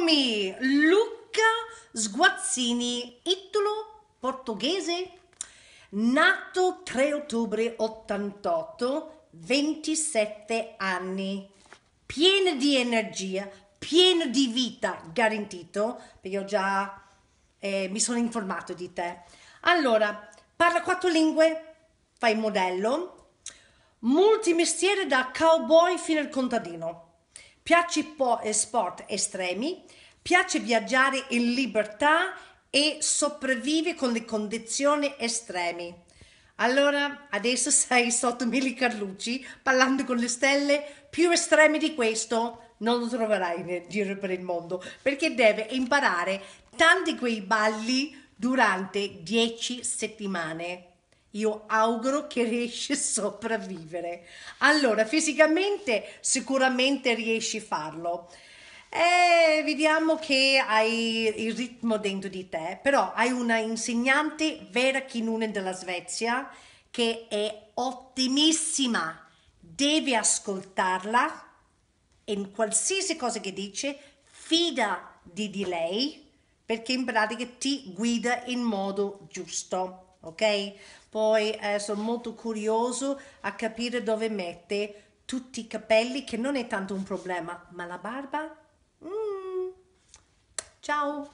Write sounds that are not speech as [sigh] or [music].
Eccomi, Luca Sguazzini, titolo portoghese, nato 3 ottobre 88, 27 anni, pieno di energia, pieno di vita, garantito, perché ho già eh, mi sono informato di te. Allora, parla quattro lingue, fai modello, multimestiere da cowboy fino al contadino piace eh, sport estremi, piace viaggiare in libertà e sopravvive con le condizioni estremi. Allora, adesso [laughs] sei sotto Mili Carlucci parlando con le stelle più estremi di questo. Non lo troverai nel giro per il mondo perché deve imparare tanti quei balli durante 10 settimane io auguro che riesci a sopravvivere. Allora, fisicamente sicuramente riesci a farlo. E eh, vediamo che hai il ritmo dentro di te, però hai una insegnante Vera Kinnunen della Svezia che è ottimissima. Devi ascoltarla in qualsiasi cosa che dice, fida di lei perché in pratica ti guida in modo giusto ok? Poi eh, sono molto curioso a capire dove mette tutti i capelli, che non è tanto un problema, ma la barba? Mm. Ciao!